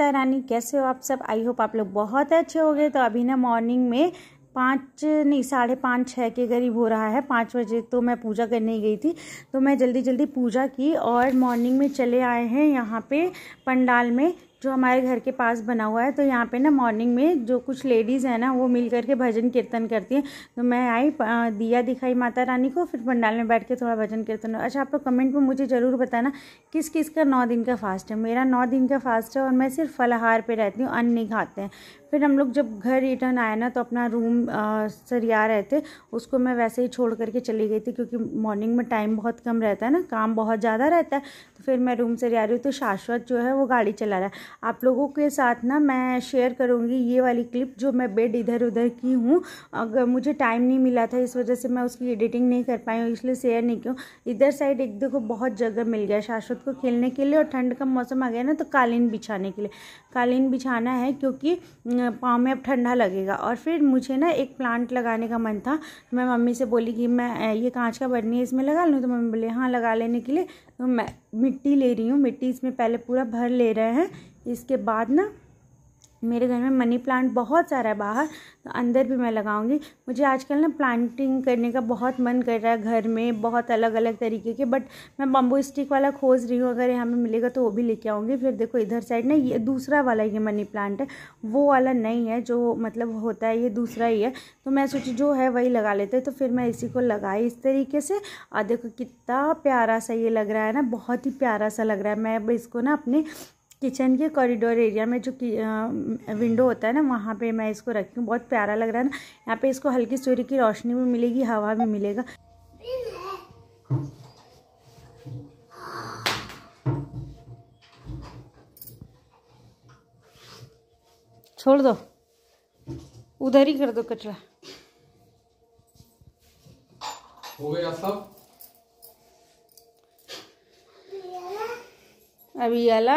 माता रानी कैसे हो आप सब आई होप आप लोग बहुत अच्छे हो गए तो अभी ना मॉर्निंग में पाँच नहीं साढ़े पाँच छः के करीब हो रहा है पाँच बजे तो मैं पूजा करने गई थी तो मैं जल्दी जल्दी पूजा की और मॉर्निंग में चले आए हैं यहाँ पे पंडाल में जो हमारे घर के पास बना हुआ है तो यहाँ पे ना मॉर्निंग में जो कुछ लेडीज़ हैं ना वो मिल करके भजन कीर्तन करती हैं तो मैं आई दिया दिखाई माता रानी को फिर पंडाल में बैठ के थोड़ा भजन कीर्तन अच्छा आप लोग कमेंट में मुझे ज़रूर बताना किस किस का नौ दिन का फास्ट है मेरा नौ दिन का फास्ट है और मैं सिर्फ फलाहार पर रहती हूँ अन्न नहीं खाते हैं फिर हम लोग जब घर रिटर्न आए ना तो अपना रूम सरिया रहे थे उसको मैं वैसे ही छोड़ करके चली गई थी क्योंकि मॉर्निंग में टाइम बहुत कम रहता है ना काम बहुत ज़्यादा रहता है तो फिर मैं रूम सरिया रही हूँ तो शाश्वत जो है वो गाड़ी चला रहा है आप लोगों के साथ ना मैं शेयर करूँगी ये वाली क्लिप जो मैं बेड इधर उधर की हूँ अगर मुझे टाइम नहीं मिला था इस वजह से मैं उसकी एडिटिंग नहीं कर पाई हूँ इसलिए शेयर नहीं क्यों इधर साइड एक देखो बहुत जगह मिल गया शाश्वत को खेलने के लिए और ठंड का मौसम आ गया ना तो कालीन बिछाने के लिए कालीन बिछाना है क्योंकि पाँव में अब ठंडा लगेगा और फिर मुझे ना एक प्लांट लगाने का मन था तो मैं मम्मी से बोली कि मैं ये कांच का बर्नी है इसमें लगा लूँ तो मम्मी बोले हाँ लगा लेने के लिए तो मैं मिट्टी ले रही हूँ मिट्टी इसमें पहले पूरा भर ले रहे हैं इसके बाद ना मेरे घर में मनी प्लांट बहुत सारा है बाहर तो अंदर भी मैं लगाऊंगी मुझे आजकल ना प्लांटिंग करने का बहुत मन कर रहा है घर में बहुत अलग अलग तरीके के बट मैं बम्बू स्टिक वाला खोज रही हूँ अगर यहाँ पे मिलेगा तो वो भी लेके आऊँगी फिर देखो इधर साइड ना ये दूसरा वाला ये मनी प्लांट है वो वाला नहीं है जो मतलब होता है ये दूसरा ही है तो मैं सोची जो है वही लगा लेते तो फिर मैं इसी को लगाई इस तरीके से और देखो कितना प्यारा सा ये लग रहा है ना बहुत ही प्यारा सा लग रहा है मैं इसको ना अपने किचन के कॉरिडोर एरिया में जो विंडो होता है ना वहाँ पे मैं इसको रखी हूँ बहुत प्यारा लग रहा है ना यहाँ पे इसको हल्की सूर्य की रोशनी भी मिलेगी हवा भी मिलेगा छोड़ दो उधर ही कर दो कचरा हो गया सब अभी अला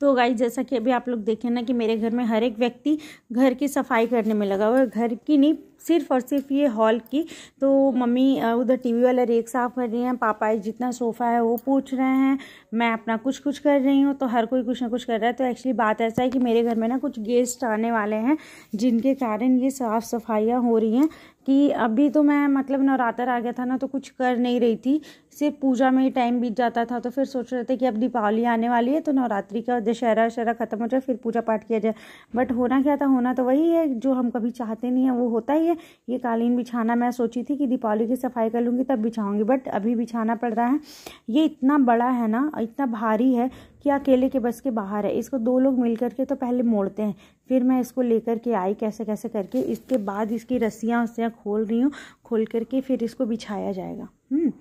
तो गाई जैसा कि अभी आप लोग देखें ना कि मेरे घर में हर एक व्यक्ति घर की सफाई करने में लगा हुआ है घर की नहीं सिर्फ और सिर्फ ये हॉल की तो मम्मी उधर टीवी वाला रेक साफ़ कर रही हैं पापा जितना सोफ़ा है वो पूछ रहे हैं मैं अपना कुछ कुछ कर रही हूँ तो हर कोई कुछ ना कुछ कर रहा है तो एक्चुअली बात ऐसा है कि मेरे घर में ना कुछ गेस्ट आने वाले हैं जिनके कारण ये साफ़ सफाइयाँ हो रही हैं कि अभी तो मैं मतलब नवरात्र आ गया था ना तो कुछ कर नहीं रही थी सिर्फ पूजा में ही टाइम बीत जाता था तो फिर सोच रहे थे कि अब दीपावली आने वाली है तो नवरात्रि का दशहरा वशहरा ख़त्म हो जाए फिर पूजा पाठ किया जाए बट होना क्या था होना तो वही है जो हम कभी चाहते नहीं हैं वो होता ही है है ये कालीन बिछाना मैं सोची थी कि दीपावली की सफाई कर लूँगी तब बिछाऊँगी बट अभी बिछाना पड़ रहा है ये इतना बड़ा है ना इतना भारी है कि अकेले के बस के बाहर है इसको दो लोग मिल करके तो पहले मोड़ते हैं फिर मैं इसको लेकर के आई कैसे कैसे करके इसके बाद इसकी रस्सियाँ वस्सियाँ खोल रही हूँ खोल करके फिर इसको बिछाया जाएगा हम्म,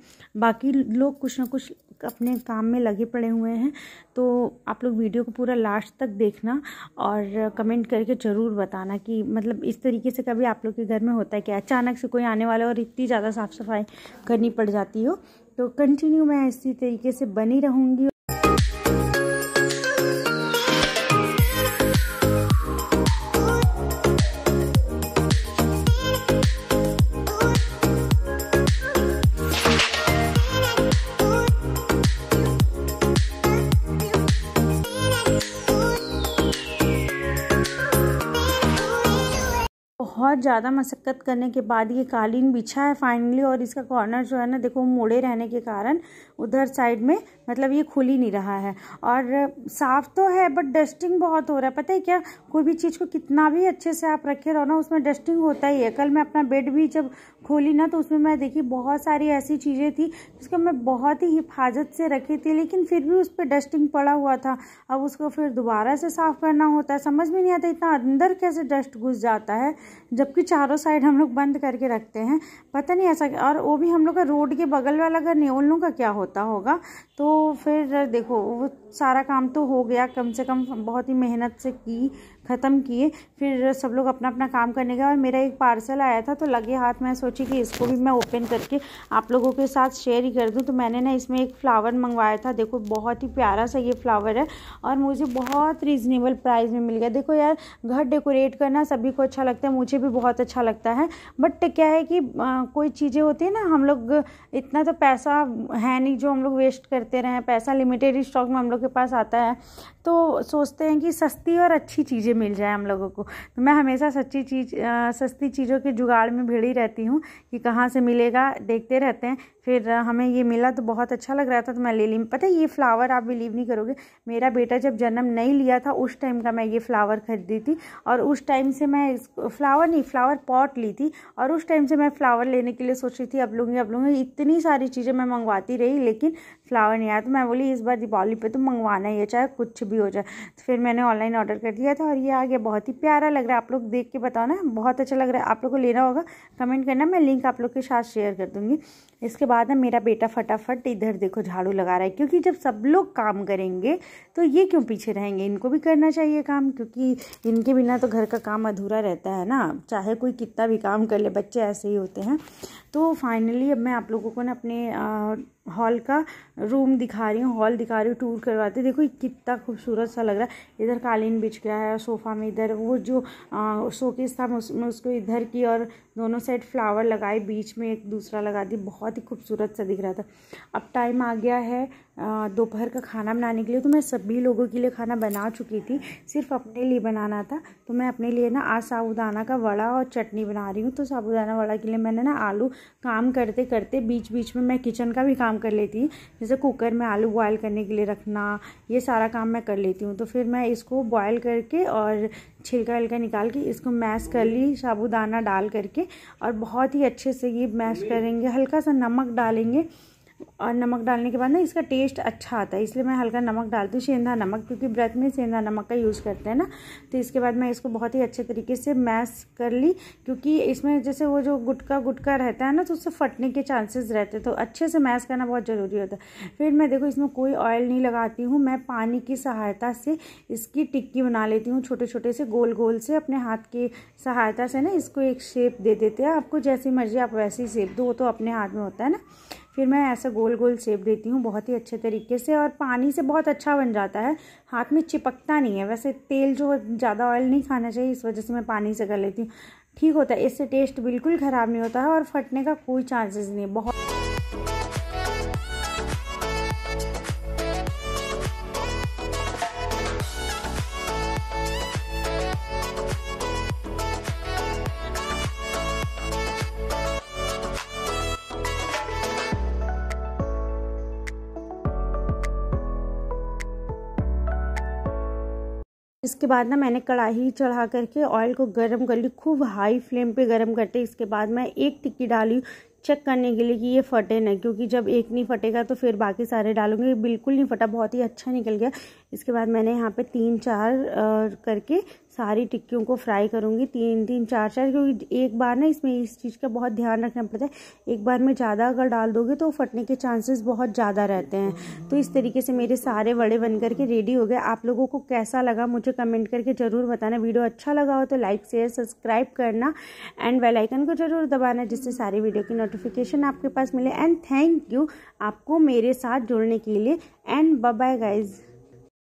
बाकी लोग कुछ ना कुछ अपने काम में लगे पड़े हुए हैं तो आप लोग वीडियो को पूरा लास्ट तक देखना और कमेंट करके ज़रूर बताना कि मतलब इस तरीके से कभी आप लोग के घर में होता है क्या अचानक से कोई आने वाला और इतनी ज़्यादा साफ़ सफाई करनी पड़ जाती हो तो कंटिन्यू मैं इसी तरीके से बनी रहूँगी बहुत ज़्यादा मशक्क़त करने के बाद ये कालीन बिछा है फाइनली और इसका कॉर्नर जो है ना देखो मोड़े रहने के कारण उधर साइड में मतलब ये खुल ही नहीं रहा है और साफ़ तो है बट डस्टिंग बहुत हो रहा है पता है क्या कोई भी चीज़ को कितना भी अच्छे से आप रखे रहो ना उसमें डस्टिंग होता ही है कल मैं अपना बेड भी जब खोली ना तो उसमें मैं देखी बहुत सारी ऐसी चीज़ें थी जिसको मैं बहुत ही हिफाजत से रखी थी लेकिन फिर भी उस पर डस्टिंग पड़ा हुआ था अब उसको फिर दोबारा से साफ़ करना होता है समझ में नहीं आता इतना अंदर कैसे डस्ट घुस जाता है जबकि चारों साइड हम लोग बंद करके रखते हैं पता नहीं ऐसा और वो भी हम लोग का रोड के बगल वाला घर नहीं उन का क्या होता होगा तो फिर देखो वो सारा काम तो हो गया कम से कम बहुत ही मेहनत से की ख़त्म किए फिर सब लोग अपना अपना काम करने गए और मेरा एक पार्सल आया था तो लगे हाथ मैं सोची कि इसको भी मैं ओपन करके आप लोगों के साथ शेयर ही कर दूँ तो मैंने ना इसमें एक फ़्लावर मंगवाया था देखो बहुत ही प्यारा सा ये फ्लावर है और मुझे बहुत रीज़नेबल प्राइस में मिल गया देखो यार घर डेकोरेट करना सभी को अच्छा लगता है मुझे भी बहुत अच्छा लगता है बट क्या है कि आ, कोई चीज़ें होती है ना हम लोग इतना तो पैसा है नहीं जो हम लोग वेस्ट करते रहें पैसा लिमिटेड स्टॉक में हम लोग के पास आता है तो सोचते हैं कि सस्ती और अच्छी चीज़ें चीज़ें मिल जाए हम लोगों को तो मैं हमेशा सच्ची चीज़ सस्ती चीज़ों के जुगाड़ में भिड़ी रहती हूँ कि कहाँ से मिलेगा देखते रहते हैं फिर हमें ये मिला तो बहुत अच्छा लग रहा था तो मैं ले ली पता है ये फ्लावर आप बिलीव नहीं करोगे मेरा बेटा जब जन्म नहीं लिया था उस टाइम का मैं ये फ्लावर खरीदी थी और उस टाइम से मैं फ्लावर नहीं फ्लावर पॉट ली थी और उस टाइम से मैं फ्लावर लेने के लिए सोच रही थी अब लूँगी अब लूँगी इतनी सारी चीज़ें मैं मंगवाती रही लेकिन फ्लावर नहीं आया तो मैं बोली इस बार दीपावली पे तो मंगवाना ही है चाहे कुछ भी हो जाए तो फिर मैंने ऑनलाइन ऑर्डर कर दिया था और ये आ गया बहुत ही प्यारा लग रहा है आप लोग देख के बताओ ना बहुत अच्छा लग रहा है आप लोग को लेना होगा कमेंट करना मैं लिंक आप लोग के साथ शेयर कर दूँगी इसके बाद ना मेरा बेटा फटाफट इधर देखो झाड़ू लगा रहा है क्योंकि जब सब लोग काम करेंगे तो ये क्यों पीछे रहेंगे इनको भी करना चाहिए काम क्योंकि इनके बिना तो घर का काम अधूरा रहता है ना चाहे कोई कितना भी काम कर ले बच्चे ऐसे ही होते हैं तो फाइनली अब मैं आप लोगों को ना अपने हॉल का रूम दिखा रही हूँ हॉल दिखा रही हूँ टूर करवाते देखो कितना खूबसूरत सा लग रहा है इधर कालीन बिछ गया है सोफ़ा में इधर वो जो शोकेस था उसमें उसको इधर की और दोनों साइड फ्लावर लगाए बीच में एक दूसरा लगा दी बहुत बहुत ही खूबसूरत सा दिख रहा था अब टाइम आ गया है दोपहर का खाना बनाने के लिए तो मैं सभी लोगों के लिए खाना बना चुकी थी सिर्फ अपने लिए बनाना था तो मैं अपने लिए ना आज साबुदाना का वड़ा और चटनी बना रही हूँ तो साबुदाना वड़ा के लिए मैंने ना आलू काम करते करते बीच बीच में मैं किचन का भी काम कर लेती हूँ जैसे कुकर में आलू बॉयल करने के लिए रखना ये सारा काम मैं कर लेती हूँ तो फिर मैं इसको बॉयल करके और छिलका विलका निकाल के इसको मैश कर ली साबुदाना डाल करके और बहुत ही अच्छे से ये मैश करेंगे हल्का सा नमक डालेंगे और नमक डालने के बाद ना इसका टेस्ट अच्छा आता है इसलिए मैं हल्का नमक डालती हूँ सेंधा नमक क्योंकि व्रत में सेंधा नमक का यूज़ करते हैं ना तो इसके बाद मैं इसको बहुत ही अच्छे तरीके से मैश कर ली क्योंकि इसमें जैसे वो जो गुटका गुटका रहता है ना तो उससे फटने के चांसेस रहते हैं तो अच्छे से मैश करना बहुत ज़रूरी होता है फिर मैं देखो इसमें कोई ऑयल नहीं लगाती हूँ मैं पानी की सहायता से इसकी टिक्की बना लेती हूँ छोटे छोटे से गोल गोल से अपने हाथ की सहायता से ना इसको एक शेप दे देते हैं आपको जैसी मर्जी आप वैसी शेप दो तो अपने हाथ में होता है ना फिर मैं ऐसा गोल गोल सेप देती हूँ बहुत ही अच्छे तरीके से और पानी से बहुत अच्छा बन जाता है हाथ में चिपकता नहीं है वैसे तेल जो ज़्यादा ऑयल नहीं खाना चाहिए इस वजह से मैं पानी से कर लेती हूँ ठीक होता है इससे टेस्ट बिल्कुल ख़राब नहीं होता है और फटने का कोई चांसेस नहीं है बहुत इसके बाद ना मैंने कढ़ाई चढ़ा करके ऑयल को गर्म कर ली खूब हाई फ्लेम पे गर्म करते इसके बाद मैं एक टिक्की डाली चेक करने के लिए कि ये फटे ना क्योंकि जब एक नहीं फटेगा तो फिर बाकी सारे डालूंगे बिल्कुल नहीं फटा बहुत ही अच्छा निकल गया इसके बाद मैंने यहाँ पे तीन चार करके सारी टिक्कियों को फ्राई करूँगी तीन तीन चार चार क्योंकि एक बार ना इसमें इस चीज़ का बहुत ध्यान रखना पड़ता है एक बार में ज़्यादा अगर डाल दोगे तो फटने के चांसेस बहुत ज़्यादा रहते हैं तो इस तरीके से मेरे सारे वड़े बन करके रेडी हो गए आप लोगों को कैसा लगा मुझे कमेंट करके ज़रूर बताना वीडियो अच्छा लगा हो तो लाइक शेयर सब्सक्राइब करना एंड वेलाइकन को ज़रूर दबाना जिससे सारी वीडियो की नोटिफिकेशन आपके पास मिले एंड थैंक यू आपको मेरे साथ जुड़ने के लिए एंड बाय गाइज़